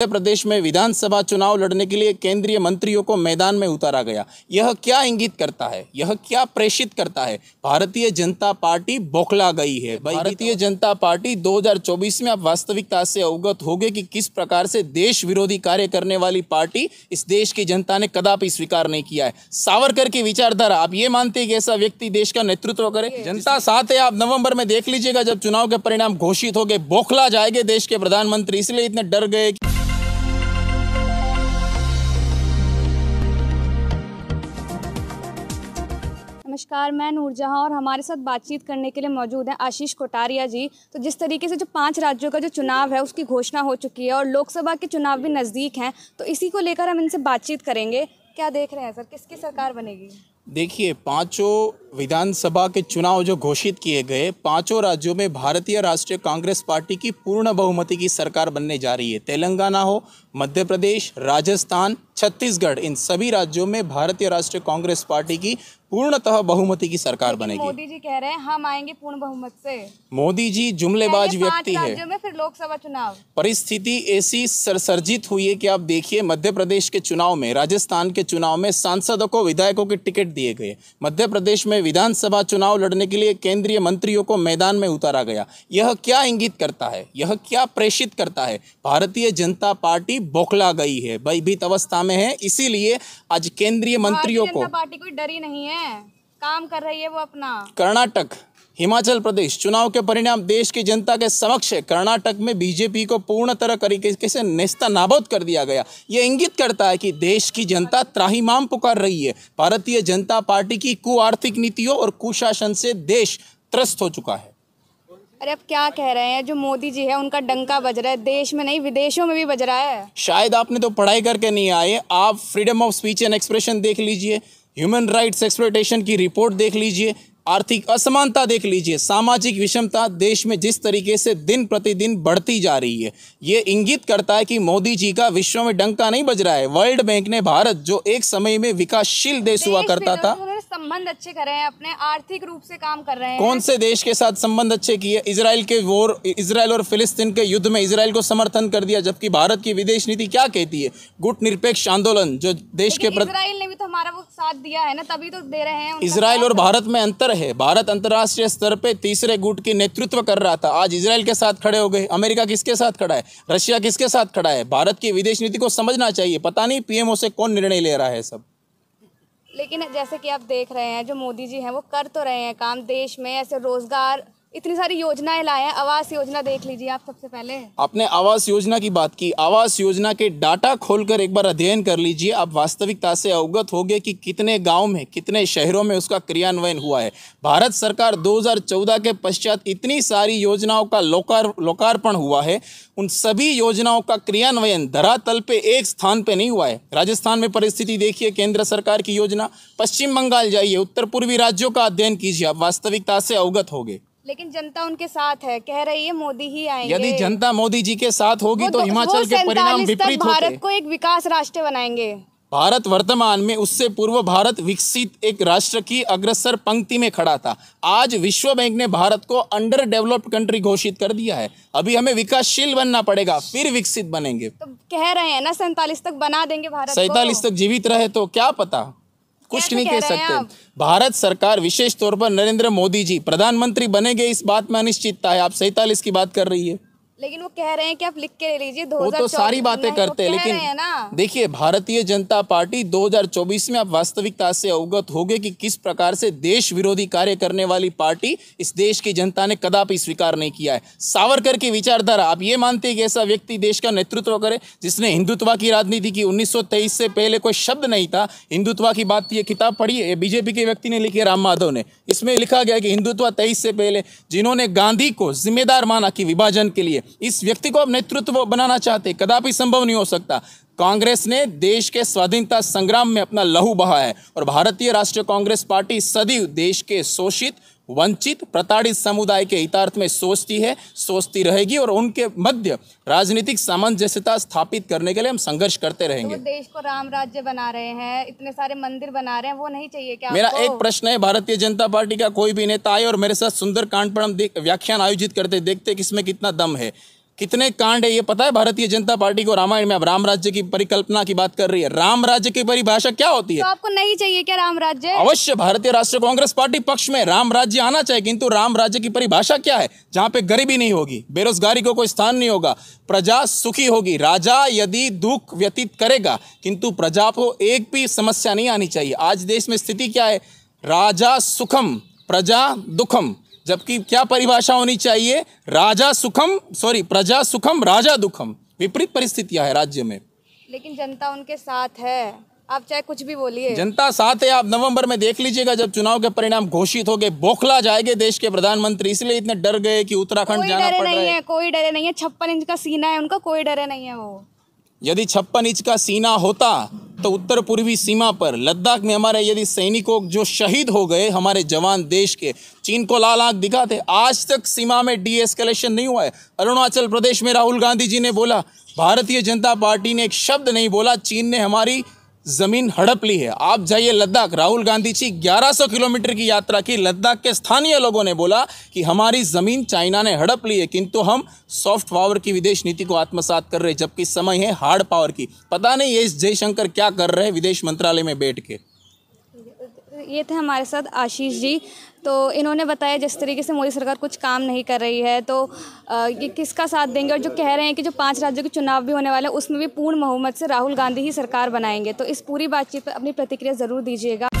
मध्य प्रदेश में विधानसभा चुनाव लड़ने के लिए केंद्रीय मंत्रियों को मैदान में उतारा गया यह क्या इंगित करता है यह क्या प्रेषित करता है भारतीय जनता पार्टी बौखला गई है भारतीय जनता पार्टी 2024 में आप वास्तविकता से अवगत हो कि किस प्रकार से देश विरोधी कार्य करने वाली पार्टी इस देश की जनता ने कदापि स्वीकार नहीं किया है सावरकर की विचारधारा आप ये मानते हैं कि ऐसा व्यक्ति देश का नेतृत्व करे जनता साथ है आप नवम्बर में देख लीजिएगा जब चुनाव के परिणाम घोषित हो गए बौखला जाएंगे देश के प्रधानमंत्री इसलिए इतने डर गए नमस्कार मैं नूरजहाँ और हमारे साथ बातचीत करने के लिए मौजूद हैं आशीष कोटारिया जी तो जिस तरीके से जो पांच राज्यों का जो चुनाव है उसकी घोषणा हो चुकी है और लोकसभा के चुनाव भी नज़दीक हैं तो इसी को लेकर हम इनसे बातचीत करेंगे क्या देख रहे हैं सर किसकी सरकार बनेगी देखिए पांचों विधानसभा के चुनाव जो घोषित किए गए पांचों राज्यों में भारतीय राष्ट्रीय कांग्रेस पार्टी की पूर्ण बहुमति की सरकार बनने जा रही है तेलंगाना हो मध्य प्रदेश राजस्थान छत्तीसगढ़ इन सभी राज्यों में भारतीय राष्ट्रीय कांग्रेस पार्टी की पूर्णतः बहुमति की सरकार बनेगी मोदी जी कह रहे हैं हम आएंगे पूर्ण बहुमत से मोदी जी जुमलेबाज व्यक्ति है फिर लोकसभा चुनाव परिस्थिति ऐसी सर्जित हुई है की आप देखिए मध्य प्रदेश के चुनाव में राजस्थान के चुनाव में सांसदों को विधायकों की टिकट दिए गए मध्य प्रदेश में विधानसभा चुनाव लड़ने के लिए केंद्रीय मंत्रियों को मैदान में उतारा गया यह क्या इंगित करता है यह क्या प्रेषित करता है भारतीय जनता पार्टी बौखला गई है भयभीत अवस्था में है इसीलिए आज केंद्रीय मंत्रियों को पार्टी कोई डरी नहीं है काम कर रही है वो अपना कर्नाटक हिमाचल प्रदेश चुनाव के परिणाम देश की जनता के समक्ष कर्नाटक में बीजेपी को पूर्ण तरह तरीके से नेस्ता नाबूद कर दिया गया ये इंगित करता है कि देश की जनता त्राहीमाम पुकार रही है भारतीय जनता पार्टी की कुआर्थिक नीतियों और कुशासन से देश त्रस्त हो चुका है अरे अब क्या कह रहे हैं जो मोदी जी है उनका डंका बज रहा है देश में नहीं विदेशों में भी बज रहा है शायद आपने तो पढ़ाई करके नहीं आए आप freedom of speech and expression देख लीजिए ह्यूमन राइट्स एक्सप्लेटेशन की रिपोर्ट देख लीजिए आर्थिक असमानता देख लीजिए सामाजिक विषमता देश में जिस तरीके से दिन प्रतिदिन बढ़ती जा रही है ये इंगित करता है कि मोदी जी का विश्व में डंका नहीं बज रहा है वर्ल्ड बैंक ने भारत जो एक समय में विकासशील देश हुआ करता था संबंध अच्छे कर रहे हैं अपने आर्थिक रूप से काम कर रहे हैं कौन से देश के साथ संबंध अच्छे किए इसराइल के वोर इसराइल और फिलिस्तीन के युद्ध में इसराइल को समर्थन कर दिया जबकि भारत की विदेश नीति क्या कहती है गुट निरपेक्ष आंदोलन जो देश के प्रति इसराइल ने भी तो हमारा वो साथ दिया है ना तभी तो दे रहे हैं इसराइल और भारत में अंतर है भारत अंतर्राष्ट्रीय स्तर पर तीसरे गुट के नेतृत्व कर रहा था आज इसराइल के साथ खड़े हो गए अमेरिका किसके साथ खड़ा है रशिया किसके साथ खड़ा है भारत की विदेश नीति को समझना चाहिए पता नहीं पीएमओ से कौन निर्णय ले रहा है सब लेकिन जैसे कि आप देख रहे हैं जो मोदी जी हैं वो कर तो रहे हैं काम देश में ऐसे रोज़गार इतनी सारी योजनाएं लाए हैं आवास योजना देख लीजिए आप सबसे पहले आपने आवास योजना की बात की आवास योजना के डाटा खोलकर एक बार अध्ययन कर लीजिए आप वास्तविकता से अवगत हो कि कितने गांव में कितने शहरों में उसका क्रियान्वयन हुआ है भारत सरकार 2014 के पश्चात इतनी सारी योजनाओं का लोकार लोकार्पण हुआ है उन सभी योजनाओं का क्रियान्वयन धरातल पे एक स्थान पे नहीं हुआ है राजस्थान में परिस्थिति देखिए केंद्र सरकार की योजना पश्चिम बंगाल जाइए उत्तर पूर्वी राज्यों का अध्ययन कीजिए आप वास्तविकता से अवगत हो लेकिन जनता उनके साथ है कह रही है मोदी ही आएंगे यदि जनता मोदी जी के साथ होगी तो हिमाचल के परिणाम विपरीत भारत को एक विकास राष्ट्र बनाएंगे भारत वर्तमान में उससे पूर्व भारत विकसित एक राष्ट्र की अग्रसर पंक्ति में खड़ा था आज विश्व बैंक ने भारत को अंडर डेवलप्ड कंट्री घोषित कर दिया है अभी हमें विकासशील बनना पड़ेगा फिर विकसित बनेंगे तो कह रहे हैं ना सैतालीस तक बना देंगे भारत सैतालीस तक जीवित रहे तो क्या पता कुछ नहीं कह सकते भारत सरकार विशेष तौर पर नरेंद्र मोदी जी प्रधानमंत्री बनेंगे इस बात में अनिश्चितता है आप सैतालीस की बात कर रही है लेकिन वो कह रहे हैं कि आप लिख के ले लीजिए दो वो तो सारी बातें करते हैं लेकिन देखिए भारतीय जनता पार्टी 2024 में आप वास्तविकता से अवगत होगे कि किस प्रकार से देश विरोधी कार्य करने वाली पार्टी इस देश की जनता ने कदापि स्वीकार नहीं किया है सावरकर की विचारधारा आप ये मानते हैं कि ऐसा व्यक्ति देश का नेतृत्व करे जिसने हिंदुत्व की राजनीति की उन्नीस से पहले कोई शब्द नहीं था हिंदुत्व की बात तो यह किताब पढ़ी है बीजेपी के व्यक्ति ने लिखी राम माधव ने इसमें लिखा गया कि हिंदुत्व तेईस से पहले जिन्होंने गांधी को जिम्मेदार माना कि विभाजन के लिए इस व्यक्ति को आप नेतृत्व बनाना चाहते कदापि संभव नहीं हो सकता कांग्रेस ने देश के स्वाधीनता संग्राम में अपना लहू बहा है और भारतीय राष्ट्रीय कांग्रेस पार्टी सदैव देश के शोषित वंचित प्रताड़ित समुदाय के हितार्थ में सोचती है सोचती रहेगी और उनके मध्य राजनीतिक सामंजस्यता स्थापित करने के लिए हम संघर्ष करते तो रहेंगे तो देश को राम राज्य बना रहे हैं इतने सारे मंदिर बना रहे हैं वो नहीं चाहिए क्या मेरा एक प्रश्न है भारतीय जनता पार्टी का कोई भी नेता आए और मेरे साथ सुंदर कांड पर हम व्याख्यान आयोजित करते देखते कि इसमें कितना दम है कितने कांड है ये पता है भारतीय जनता पार्टी को रामायण में अब राम राज्य की परिकल्पना की बात कर रही है राम राज्य की परिभाषा क्या होती है तो आपको नहीं चाहिए क्या राम राज्य अवश्य भारतीय राष्ट्रीय कांग्रेस पार्टी पक्ष में राम राज्य आना चाहिए किंतु राम राज्य की परिभाषा क्या है जहाँ पे गरीबी नहीं होगी बेरोजगारी को कोई स्थान नहीं होगा प्रजा सुखी होगी राजा यदि दुख व्यतीत करेगा किंतु प्रजा को एक भी समस्या नहीं आनी चाहिए आज देश में स्थिति क्या है राजा सुखम प्रजा दुखम जबकि क्या परिभाषा होनी चाहिए राजा सुखम सॉरी प्रजा सुखम राजा दुखम विपरीत परिस्थितियां है राज्य में लेकिन जनता उनके साथ है आप चाहे कुछ भी बोलिए जनता साथ है आप नवंबर में देख लीजिएगा जब चुनाव के परिणाम घोषित हो गए बोखला जाएंगे देश के प्रधानमंत्री इसलिए इतने डर गए कि उत्तराखंड जाना पड़ रहा है कोई डरे नहीं है छप्पन इंच का सीना है उनका कोई डरे नहीं है वो यदि छप्पन इंच का सीना होता तो उत्तर पूर्वी सीमा पर लद्दाख में हमारे यदि सैनिकों जो शहीद हो गए हमारे जवान देश के चीन को लाल आंख दिखाते आज तक सीमा में डी एस्केलेशन नहीं हुआ है अरुणाचल प्रदेश में राहुल गांधी जी ने बोला भारतीय जनता पार्टी ने एक शब्द नहीं बोला चीन ने हमारी जमीन हड़प ली है आप जाइए लद्दाख राहुल गांधी जी 1100 किलोमीटर की यात्रा की लद्दाख के स्थानीय लोगों ने बोला कि हमारी जमीन चाइना ने हड़प ली है किंतु हम सॉफ्ट पावर की विदेश नीति को आत्मसात कर रहे हैं जबकि समय है हार्ड पावर की पता नहीं ये जयशंकर क्या कर रहे हैं विदेश मंत्रालय में बैठ के ये थे हमारे साथ आशीष जी तो इन्होंने बताया जिस तरीके से मोदी सरकार कुछ काम नहीं कर रही है तो ये किसका साथ देंगे और जो कह रहे हैं कि जो पांच राज्यों के चुनाव भी होने वाले हैं उसमें भी पूर्ण बहुमत से राहुल गांधी ही सरकार बनाएंगे तो इस पूरी बातचीत पर अपनी प्रतिक्रिया ज़रूर दीजिएगा